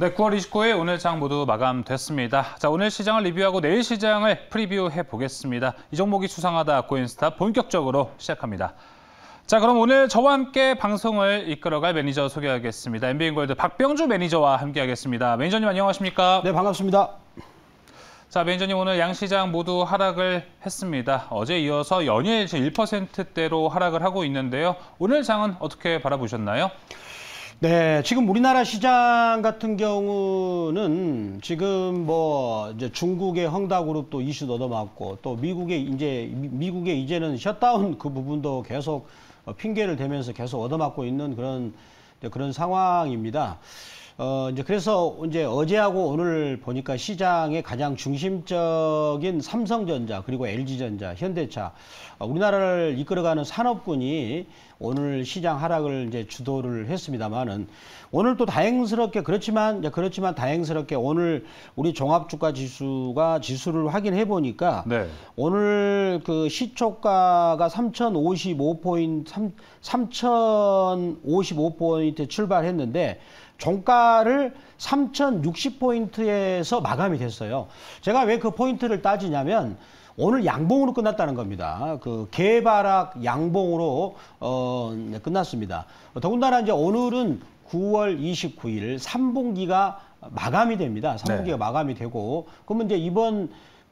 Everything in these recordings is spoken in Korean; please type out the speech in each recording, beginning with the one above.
네, 9월 29일 오늘 장 모두 마감됐습니다. 자, 오늘 시장을 리뷰하고 내일 시장을 프리뷰해 보겠습니다. 이 종목이 수상하다 고인스타 본격적으로 시작합니다. 자, 그럼 오늘 저와 함께 방송을 이끌어갈 매니저 소개하겠습니다. m b n 골드 박병주 매니저와 함께하겠습니다. 매니저님 안녕하십니까? 네, 반갑습니다. 자, 매니저님 오늘 양시장 모두 하락을 했습니다. 어제 이어서 연일 1%대로 하락을 하고 있는데요. 오늘 장은 어떻게 바라보셨나요? 네, 지금 우리나라 시장 같은 경우는 지금 뭐 이제 중국의 헝다그룹 도 이슈 얻어맞고 또 미국의 이제 미국의 이제는 셧다운 그 부분도 계속 어, 핑계를 대면서 계속 얻어맞고 있는 그런 그런 상황입니다. 어, 이제 그래서 이제 어제하고 오늘 보니까 시장의 가장 중심적인 삼성전자 그리고 LG전자, 현대차 어, 우리나라를 이끌어가는 산업군이 오늘 시장 하락을 이제 주도를 했습니다만은 오늘 또 다행스럽게 그렇지만 그렇지만 다행스럽게 오늘 우리 종합 주가 지수가 지수를 확인해 보니까 네. 오늘 그 시초가가 3,055포인트 3,055포인트 출발했는데 종가를 3,060포인트에서 마감이 됐어요. 제가 왜 그 포인트를 따지냐면 오늘 양봉으로 끝났다는 겁니다. 그개발학 양봉으로 어, 네, 끝났습니다. 더군다나 이제 오늘은 9월 29일 3분기가 마감이 됩니다. 3분기가 네. 마감이 되고 그러면 이제 이번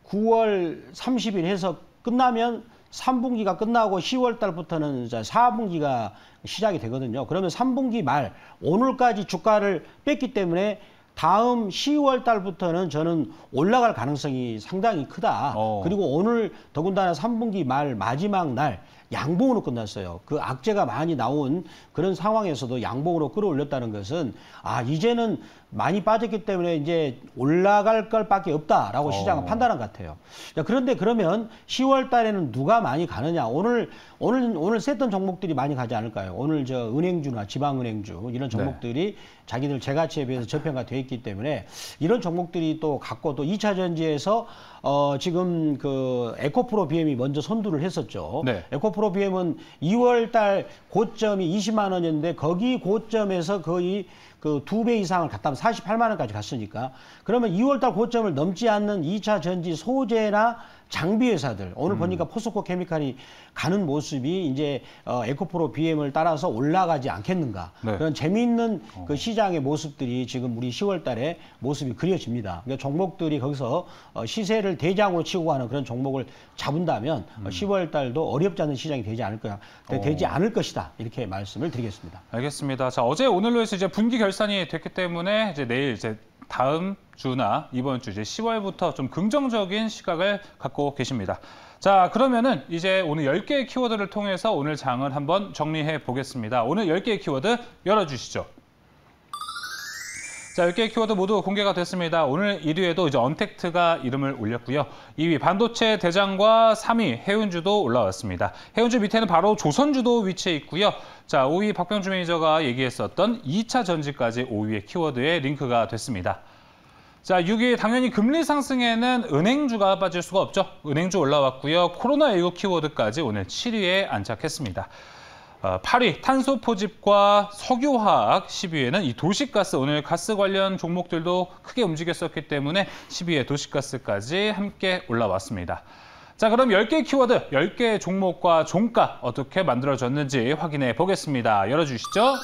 9월 30일 해서 끝나면 3분기가 끝나고 10월 달부터는 4분기가 시작이 되거든요. 그러면 3분기 말 오늘까지 주가를 뺐기 때문에 다음 10월 달부터는 저는 올라갈 가능성이 상당히 크다. 어. 그리고 오늘 더군다나 3분기 말 마지막 날 양봉으로 끝났어요. 그 악재가 많이 나온 그런 상황에서도 양봉으로 끌어올렸다는 것은 아 이제는 많이 빠졌기 때문에 이제 올라갈 것밖에 없다라고 어. 시장은 어. 판단한 것 같아요. 그런데 그러면 10월 달에는 누가 많이 가느냐? 오늘 오늘 오늘 셌던 종목들이 많이 가지 않을까요? 오늘 저 은행주나 지방은행주 이런 네. 종목들이 네. 자기들 재가치에 비해서 저평가 돼 있기 때문에 이런 종목들이 또 갖고 또 2차 전지에서 어 지금 그 에코프로 BM이 먼저 선두를 했었죠. 네. 에코 프로 BM은 2월 달 고점이 20만 원이었는데 거기 고점에서 거의 그 두 배 이상을 갔다 하면 48만 원까지 갔으니까 그러면 2월 달 고점을 넘지 않는 2차 전지 소재나 장비 회사들 오늘 음. 보니까 포스코 케미칼이 가는 모습이 이제 어, 에코프로 BM을 따라서 올라가지 않겠는가 네. 그런 재미있는 어. 그 시장의 모습들이 지금 우리 10월달에 모습이 그려집니다. 그러니까 종목들이 거기서 어, 시세를 대장으로 치고 하는 그런 종목을 잡은다면 어, 음. 10월달도 어렵지 않은 시장이 되지 않을 거야 어. 되지 않을 것이다 이렇게 말씀을 드리겠습니다. 알겠습니다. 자 어제 오늘로 해서 이제 분기 결산이 됐기 때문에 이제 내일 이제 다음 주나 이번 주 이제 10월부터 좀 긍정적인 시각을 갖고 계십니다. 자, 그러면은 이제 오늘 10개의 키워드를 통해서 오늘 장을 한번 정리해 보겠습니다. 오늘 10개의 키워드 열어주시죠. 자, 10개의 키워드 모두 공개가 됐습니다. 오늘 1위에도 이제 언택트가 이름을 올렸고요. 2위 반도체 대장과 3위 해운주도 올라왔습니다. 해운주 밑에는 바로 조선주도 위치해 있고요. 자, 5위 박병주 매니저가 얘기했었던 2차 전지까지 5위의 키워드에 링크가 됐습니다. 자, 6위 당연히 금리 상승에는 은행주가 빠질 수가 없죠. 은행주 올라왔고요. 코로나19 키워드까지 오늘 7위에 안착했습니다. 8위 어, 탄소 포집과 석유화학 10위에는 이 도시가스 오늘 가스 관련 종목들도 크게 움직였었기 때문에 10위에 도시가스까지 함께 올라왔습니다. 자 그럼 10개 키워드, 10개 종목과 종가 어떻게 만들어졌는지 확인해 보겠습니다. 열어주시죠.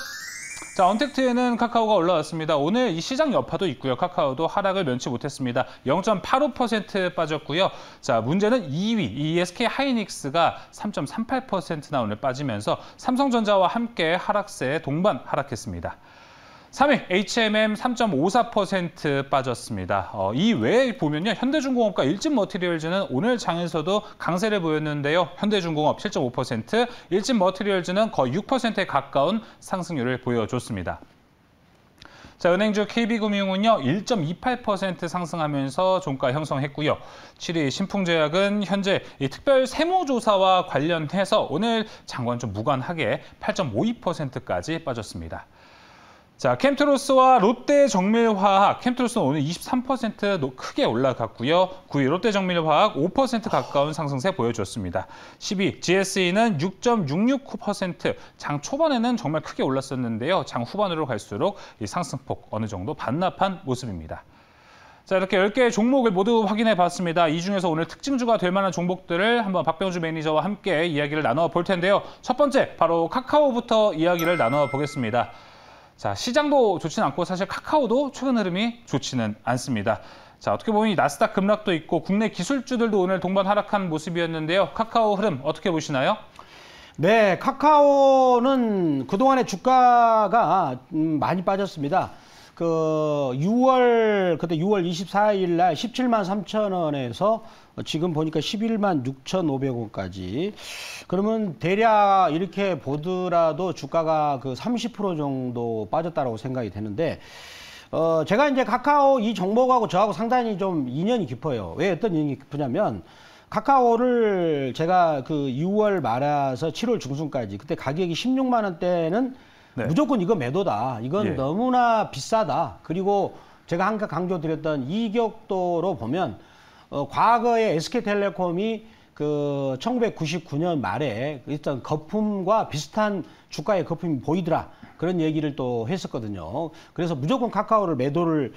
자, 언택트에는 카카오가 올라왔습니다. 오늘 이 시장 여파도 있고요. 카카오도 하락을 면치 못했습니다. 0.85% 빠졌고요. 자, 문제는 2위, e SK 하이닉스가 3.38%나 오늘 빠지면서 삼성전자와 함께 하락세에 동반 하락했습니다. 3위 HMM 3.54% 빠졌습니다. 어, 이 외에 보면요. 현대중공업과 일진 머티리얼즈는 오늘 장에서도 강세를 보였는데요. 현대중공업 7.5%, 일진 머티리얼즈는 거의 6%에 가까운 상승률을 보여줬습니다. 자, 은행주 KB금융은요, 1.28% 상승하면서 종가 형성했고요. 7위 신풍제약은 현재 특별 세무조사와 관련해서 오늘 장관 좀 무관하게 8.52%까지 빠졌습니다. 자, 캠트로스와 롯데 정밀화학, 캠트로스는 오늘 23% 크게 올라갔고요. 9위 롯데 정밀화학 5% 가까운 상승세 보여줬습니다. 10위 GSE는 6.669%, 장 초반에는 정말 크게 올랐었는데요. 장 후반으로 갈수록 이 상승폭 어느 정도 반납한 모습입니다. 자 이렇게 10개의 종목을 모두 확인해 봤습니다. 이 중에서 오늘 특징주가 될 만한 종목들을 한번 박병주 매니저와 함께 이야기를 나눠 볼 텐데요. 첫 번째 바로 카카오부터 이야기를 나눠 보겠습니다. 자, 시장도 좋지는 않고 사실 카카오도 최근 흐름이 좋지는 않습니다. 자, 어떻게 보면 이 나스닥 급락도 있고 국내 기술주들도 오늘 동반 하락한 모습이었는데요. 카카오 흐름 어떻게 보시나요? 네, 카카오는 그동안의 주가가 음, 많이 빠졌습니다. 그 6월 그때 6월 24일 날 17만 3천 원에서 지금 보니까 11만 6,500원까지. 그러면 대략 이렇게 보더라도 주가가 그 30% 정도 빠졌다라고 생각이 되는데 어, 제가 이제 카카오 이정보하고 저하고 상당히 좀 인연이 깊어요. 왜 어떤 인연이 깊으냐면, 카카오를 제가 그 6월 말에서 7월 중순까지, 그때 가격이 16만원대는 네. 무조건 이거 매도다. 이건 예. 너무나 비싸다. 그리고 제가 한상 강조드렸던 이격도로 보면 어, 과거에 SK텔레콤이 그 1999년 말에 일단 거품과 비슷한 주가의 거품이 보이더라. 그런 얘기를 또 했었거든요. 그래서 무조건 카카오를 매도를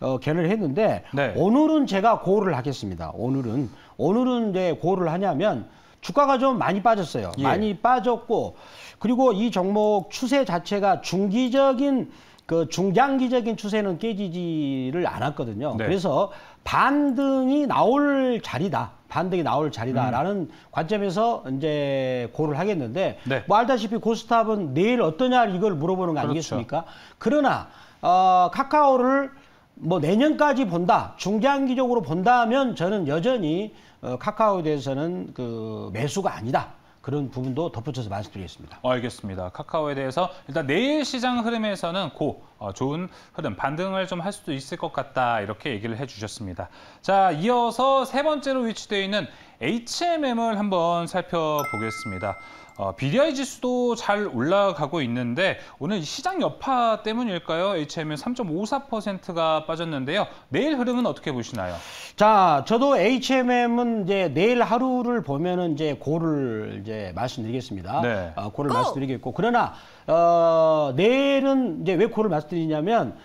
어, 견을 했는데 네. 오늘은 제가 고를 하겠습니다. 오늘은 오늘은 이제 고를 하냐면 주가가 좀 많이 빠졌어요. 예. 많이 빠졌고 그리고 이 종목 추세 자체가 중기적인 그 중장기적인 추세는 깨지지를 않았거든요. 네. 그래서 반등이 나올 자리다. 반등이 나올 자리다라는 음. 관점에서 이제 고를 하겠는데 네. 뭐 알다시피 고스탑은 내일 어떠냐 이걸 물어보는 거 그렇죠. 아니겠습니까? 그렇죠. 그러나 어 카카오를 뭐 내년까지 본다. 중장기적으로 본다면 저는 여전히 어, 카카오에 대해서는 그 매수가 아니다. 그런 부분도 덧붙여서 말씀드리겠습니다. 알겠습니다. 카카오에 대해서 일단 내일 시장 흐름에서는 고 어, 좋은 흐름 반등을 좀 할 수도 있을 것 같다 이렇게 얘기를 해주셨습니다. 자 이어서 세 번째로 위치되어 있는 HMM을 한번 살펴보겠습니다. 어, BDI 지수도 잘 올라가고 있는데 오늘 시장 여파 때문일까요? h m m 3.54%가 빠졌는데요. 내일 흐름은 어떻게 보시나요? 자, 저도 HMM은 이제 내일 하루를 보면은 이제 고를 이제 말씀드리겠습니다. 네. 어, 고를 고! 말씀드리겠고 그러나 어, 내일은 이제 왜 고를 말씀드리냐면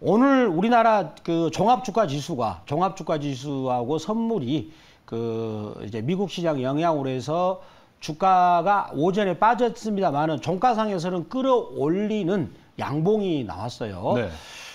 오늘 우리나라 그 종합 주가 지수가 종합 주가 지수하고 선물이 그 이제 미국 시장 영향으로 해서 주가가 오전에 빠졌습니다만은 종가상에서는 끌어올리는 양봉이 나왔어요. 네.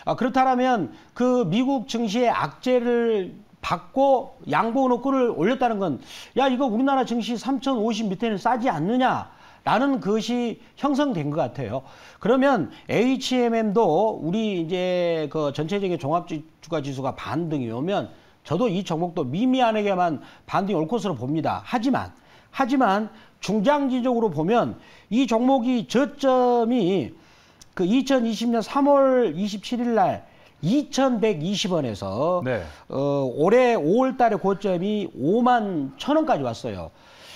아, 그렇다면 그 미국 증시의 악재를 받고 양봉으로 끌어올렸다는 건 야 이거 우리나라 증시 3,050 밑에는 싸지 않느냐? 라는 것이 형성된 것 같아요. 그러면 HMM도 우리 이제 그 전체적인 종합 주가 지수가 반등이 오면 저도 이 종목도 미미한에게만 반등이 올 것으로 봅니다. 하지만 하지만 중장기적으로 보면 이 종목이 저점이 그 2020년 3월 27일 날 2,120원에서 네. 어, 올해 5월 달에 고점이 5만 1,000원까지 왔어요.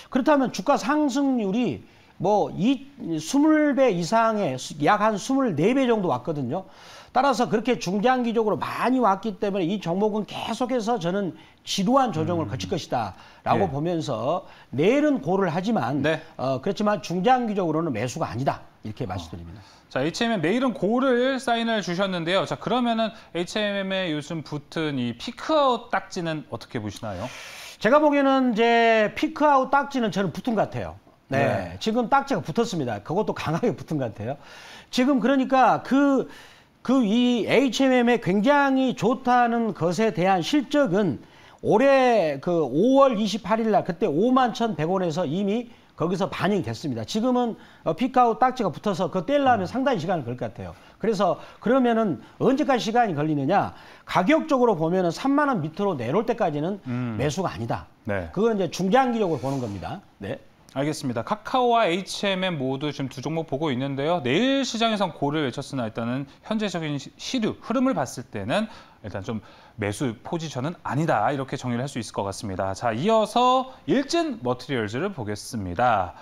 그렇다면 주가 상승률이 뭐 이, 20배 이상의 약 한 24배 정도 왔거든요. 따라서 그렇게 중장기적으로 많이 왔기 때문에 이 종목은 계속해서 저는 지루한 조정을 음. 거칠 것이다라고 네. 보면서 내일은 고를 하지만 네. 어, 그렇지만 중장기적으로는 매수가 아니다 이렇게 아. 말씀드립니다. 어. 자, HMM 내일은 고를 사인을 주셨는데요. 자, 그러면은 HMM에 요즘 붙은 이 피크아웃 딱지는 어떻게 보시나요? 제가 보기에는 이제 피크아웃 딱지는 저는 붙은 것 같아요. 네. 네. 지금 딱지가 붙었습니다. 그것도 강하게 붙은 것 같아요. 지금 그러니까 그 그이 HMM에 굉장히 좋다는 것에 대한 실적은 올해 그 5월 28일 날 그때 5만 1,100원에서 이미 거기서 반영됐습니다. 이 지금은 어, 피카우 딱지가 붙어서 그거 떼려면 음. 상당히 시간을걸 것 같아요. 그래서 그러면은 언제까지 시간이 걸리느냐? 가격적으로 보면은 3만 원 밑으로 내려올 때까지는 음. 매수가 아니다. 네. 그건 이제 중장기적으로 보는 겁니다. 네. 알겠습니다. 카카오와 HMM 모두 지금 두 종목 보고 있는데요. 내일 시장에선 고를 외쳤으나 일단은 현재적인 시류, 흐름을 봤을 때는 일단 좀 매수 포지션은 아니다. 이렇게 정리를 할 수 있을 것 같습니다. 자, 이어서 일진 머트리얼즈를 보겠습니다.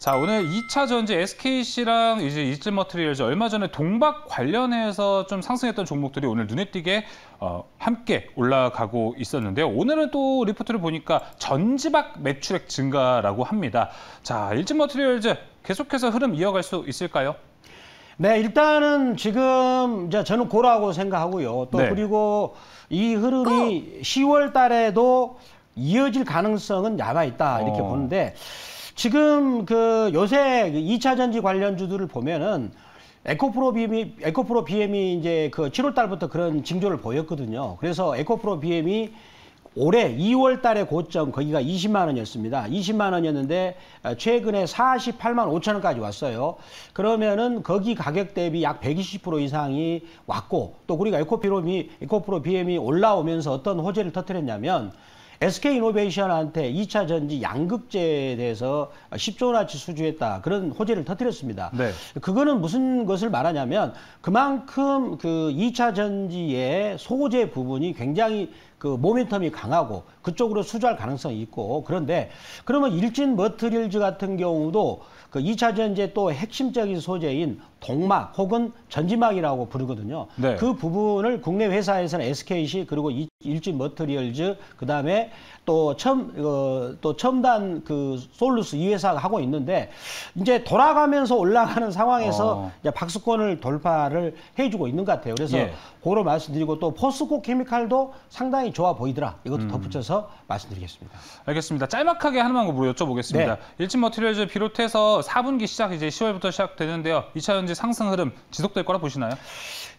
자 오늘 2차 전지 SKC랑 이제 이질 머트리얼즈 얼마 전에 동박 관련해서 좀 상승했던 종목들이 오늘 눈에 띄게 어, 함께 올라가고 있었는데요. 오늘은 또 리포트를 보니까 전지박 매출액 증가라고 합니다. 자 일질 머트리얼즈 계속해서 흐름 이어갈 수 있을까요? 네, 일단은 지금 이제 저는 고라고 생각하고요. 또 네. 그리고 이 흐름이 고! 어. 10월 달에도 이어질 가능성은 남아 있다 이렇게 어... 보는데 지금 그 요새 2차 그 전지 관련주들을 보면은 에코프로 비 m 이 에코프로 비엠이 이제 그 7월 달부터 그런 징조를 보였거든요. 그래서 에코프로 비엠이 올해 2월 달에 고점 거기가 20만 원이었습니다. 20만 원이었는데 아, 최근에 48만 5천 원까지 왔어요. 그러면은 거기 가격 대비 약 120% 이상이 왔고 또 우리가 에코프로 비엠이 올라오면서 어떤 호재를 터뜨렸냐면 SK이노베이션한테 2차 전지 양극재에 대해서 10조나치 수주했다. 그런 호재를 터뜨렸습니다. 네. 그거는 무슨 것을 말하냐면 그만큼 그 2차 전지의 소재 부분이 굉장히 그 모멘텀이 강하고 그쪽으로 수주할 가능성이 있고 그런데 그러면 일진 머트릴즈 같은 경우도 그 2차 전제 또 핵심적인 소재인 동막 혹은 전지막이라고 부르거든요. 네. 그 부분을 국내 회사에서는 SKC 그리고 일진 머트리얼즈 그다음에 또 첨, 어, 또 첨단 그 솔루스 이 회사가 하고 있는데 이제 돌아가면서 올라가는 상황에서 어. 이제 박수권을 돌파를 해주고 있는 것 같아요. 그래서 예. 그로 말씀드리고 또 포스코 케미칼도 상당히 상당히 좋아 보이더라. 이것도 음. 덧붙여서 말씀드리겠습니다. 알겠습니다. 짤막하게 하나만 여쭤보겠습니다. 네. 일진 머티리얼즈 비롯해서 4분기 시작 이제 10월부터 시작되는데요. 2차전지 상승 흐름 지속될 거라 보시나요?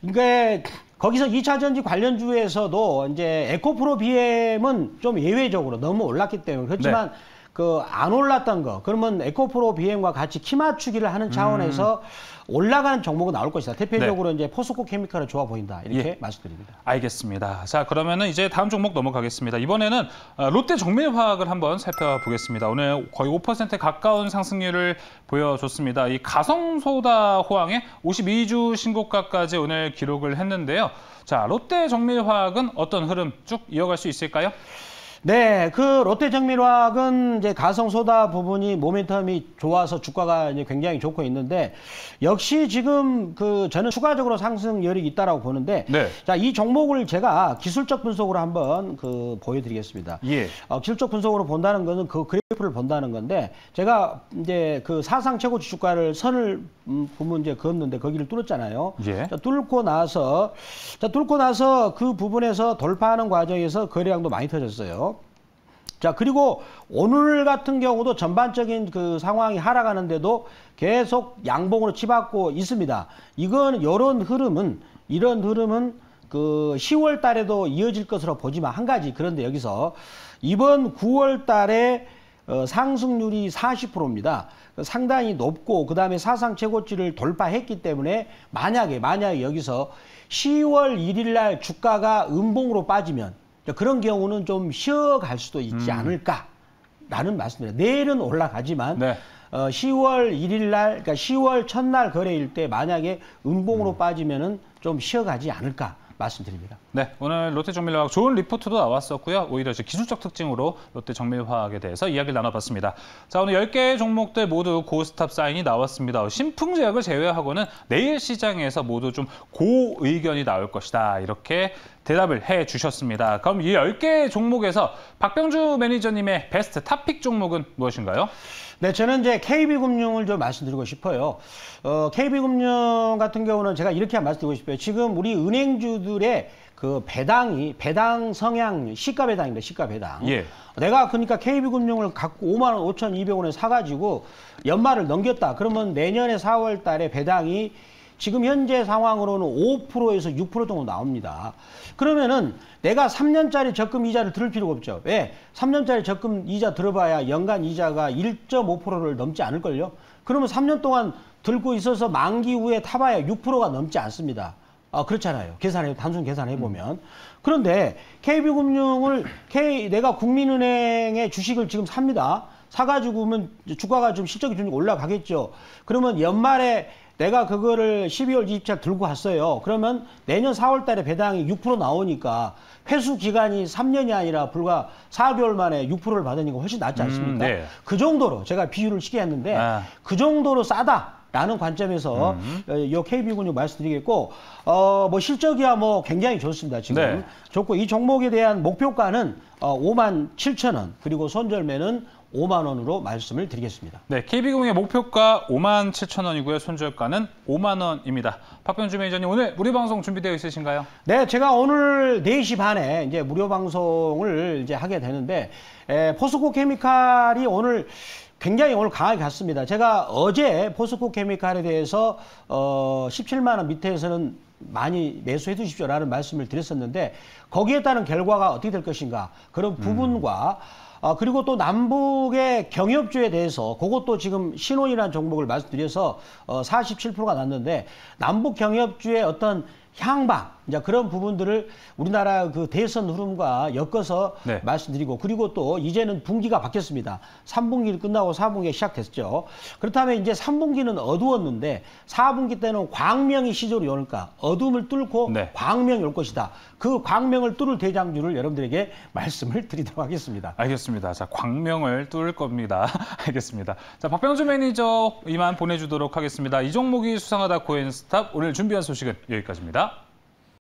그러 그러니까 거기서 2차전지 관련주에서도 이제 에코프로 BM은 좀 예외적으로 너무 올랐기 때문에 그렇지만 네. 그안 올랐던 거 그러면 에코프로 BM과 같이 키 맞추기를 하는 음. 차원에서 음. 올라가는 종목은 나올 것이다. 대표적으로 네. 이제 포스코 케미컬을 좋아 보인다. 이렇게 예. 말씀드립니다. 알겠습니다. 자 그러면은 이제 다음 종목 넘어가겠습니다. 이번에는 어, 롯데 정밀화학을 한번 살펴보겠습니다. 오늘 거의 5% 가까운 상승률을 보여줬습니다. 이 가성소다 호황에 52주 신고가까지 오늘 기록을 했는데요. 자 롯데 정밀화학은 어떤 흐름 쭉 이어갈 수 있을까요? 네, 그 롯데 정밀화학은 이제 가성 소다 부분이 모멘텀이 좋아서 주가가 이제 굉장히 좋고 있는데 역시 지금 그 저는 추가적으로 상승여력이 있다라고 보는데 네. 자, 이 종목을 제가 기술적 분석으로 한번 그 보여드리겠습니다. 예. 어, 기술적 분석으로 본다는 것은 그 그래프를 본다는 건데 제가 이제 그 사상 최고 주가를 선을 음, 보면 이제 그었는데 거기를 뚫었잖아요. 예. 자, 뚫고 나서 자, 뚫고 나서 그 부분에서 돌파하는 과정에서 거래량도 많이 터졌어요. 자, 그리고 오늘 같은 경우도 전반적인 그 상황이 하락하는데도 계속 양봉으로 치받고 있습니다. 이건 이런 흐름은 이런 흐름은 그 10월 달에도 이어질 것으로 보지만 한 가지 그런데 여기서 이번 9월 달에 어, 상승률이 40%입니다. 그 상당히 높고 그다음에 사상 최고치를 돌파했기 때문에 만약에 만약에 여기서 10월 1일 날 주가가 음봉으로 빠지면 그런 경우는 좀 쉬어갈 수도 있지 음. 않을까라는 말씀입니다. 내일은 올라가지만 네. 어, 10월 1일 날, 그러니까 10월 첫날 거래일 때 만약에 음봉으로 음. 빠지면은 좀 쉬어가지 않을까 말씀드립니다. 네, 오늘 롯데 정밀화학 좋은 리포트도 나왔었고요. 오히려 기술적 특징으로 롯데 정밀화학에 대해서 이야기를 나눠봤습니다. 자, 오늘 10개의 종목들 모두 고스탑 사인이 나왔습니다. 신풍제약을 제외하고는 내일 시장에서 모두 좀 고의견이 나올 것이다. 이렇게 대답을 해주셨습니다. 그럼 이1 0개 종목에서 박병주 매니저님의 베스트 탑픽 종목은 무엇인가요? 네, 저는 이제 KB금융을 좀 말씀드리고 싶어요. 어, KB금융 같은 경우는 제가 이렇게 말씀드리고 싶어요. 지금 우리 은행주들의 그 배당이 배당 성향 시가 배당입니다. 시가 배당. 예. 내가 그러니까 KB금융을 갖고 5만 원 5,200원에 사 가지고 연말을 넘겼다. 그러면 내년에 4월 달에 배당이 지금 현재 상황으로는 5%에서 6% 정도 나옵니다. 그러면은 내가 3년짜리 적금 이자를 들을 필요가 없죠. 왜? 3년짜리 적금 이자 들어봐야 연간 이자가 1.5%를 넘지 않을걸요. 그러면 3년 동안 들고 있어서 만기 후에 타봐야 6%가 넘지 않습니다. 아, 그렇잖아요. 계산해, 단순 계산해 보면. 음. 그런데 KB금융을, K, 내가 국민은행의 주식을 지금 삽니다. 사가지고 오면 주가가 좀 실적이 좀 올라가겠죠. 그러면 연말에 내가 그거를 12월 20일 들고 갔어요. 그러면 내년 4월 달에 배당이 6% 나오니까 회수 기간이 3년이 아니라 불과 4개월 만에 6%를 받으니까 훨씬 낫지 음, 않습니까? 음, 네. 그 정도로 제가 비유를 시게했는데 아. 네. 그 정도로 싸다. 라는 관점에서 이 음. k b 군이 말씀드리겠고 어뭐 실적이야 뭐 굉장히 좋습니다 지금 네. 좋고 이 종목에 대한 목표가는 어 5만 7천 원 그리고 손절매는 5만 원으로 말씀을 드리겠습니다. 네, KB금융의 목표가 5만 7천 원이고요. 손절가는 5만 원입니다. 박병주 매니저님, 오늘 무료 방송 준비되어 있으신가요? 네, 제가 오늘 4시 반에 이제 무료 방송을 이제 하게 되는데 에, 포스코 케미칼이 오늘 굉장히 오늘 강하게 갔습니다. 제가 어제 포스코 케미칼에 대해서 어 17만 원 밑에서는 많이 매수해 두십시오라는 말씀을 드렸었는데 거기에 따른 결과가 어떻게 될 것인가 그런 음. 부분과 음. 아, 그리고 또 남북의 경협주에 대해서 그것도 지금 신혼이라는 종목을 말씀드려서 어, 47%가 났는데 남북 경협주의 어떤 향방 이제 그런 부분들을 우리나라 그 대선 흐름과 엮어서 네. 말씀드리고 그리고 또 이제는 분기가 바뀌었습니다. 3분기를 끝나고 4분기에 시작됐죠. 그렇다면 이제 3분기는 어두웠는데 4분기 때는 광명이 시조로 열까 어둠을 뚫고 네. 광명이 올 것이다. 그 광명을 뚫을 대장주를 여러분들에게 말씀을 드리도록 하겠습니다. 알겠습니다. 자, 광명을 뚫을 겁니다. 알겠습니다. 자, 박병주 매니저 이만 보내주도록 하겠습니다. 이 종목이 수상하다 코엔스탑 오늘 준비한 소식은 여기까지입니다.